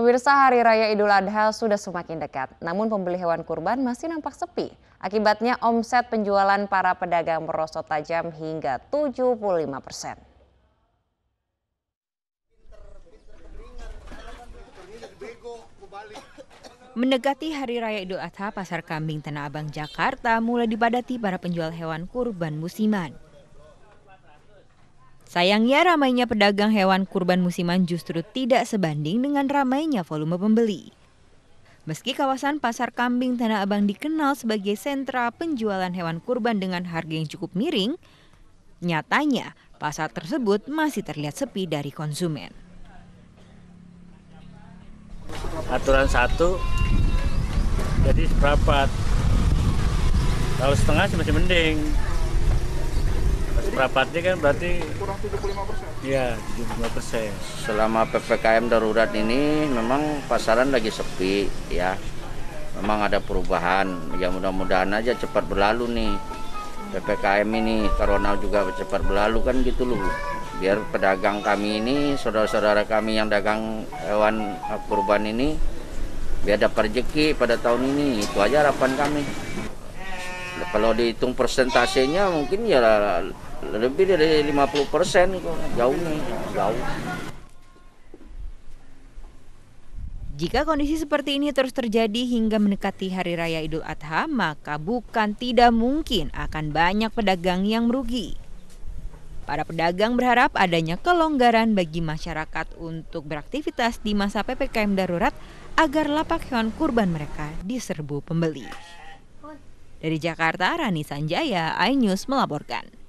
Pemirsa Hari Raya Idul Adha sudah semakin dekat, namun pembeli hewan kurban masih nampak sepi. Akibatnya omset penjualan para pedagang merosot tajam hingga 75 persen. Mendekati Hari Raya Idul Adha, Pasar Kambing Tanah Abang, Jakarta mulai dipadati para penjual hewan kurban musiman. Sayangnya ramainya pedagang hewan kurban musiman justru tidak sebanding dengan ramainya volume pembeli. Meski kawasan Pasar Kambing Tanah Abang dikenal sebagai sentra penjualan hewan kurban dengan harga yang cukup miring, nyatanya pasar tersebut masih terlihat sepi dari konsumen. Aturan satu, jadi seperempat. Kalau setengah sih masih mending, rapatnya kan berarti kurang iya, 75 persen. Iya, 75 persen. Selama ppkm darurat ini memang pasaran lagi sepi ya. Memang ada perubahan. Ya mudah-mudahan aja cepat berlalu nih. PPKM ini corona juga cepat berlalu kan gitu loh. Biar pedagang kami ini, saudara-saudara kami yang dagang hewan kurban ini biar dapat rezeki pada tahun ini. Itu aja harapan kami. Kalau dihitung persentasenya mungkin ya lebih dari 50 persen jauh nih jauh Jika kondisi seperti ini terus terjadi hingga mendekati Hari Raya Idul Adha, maka bukan tidak mungkin akan banyak pedagang yang merugi. Para pedagang berharap adanya kelonggaran bagi masyarakat untuk beraktivitas di masa PPKM darurat agar lapak hewan kurban mereka diserbu pembeli. Dari Jakarta, Rani Sanjaya, iNews melaporkan.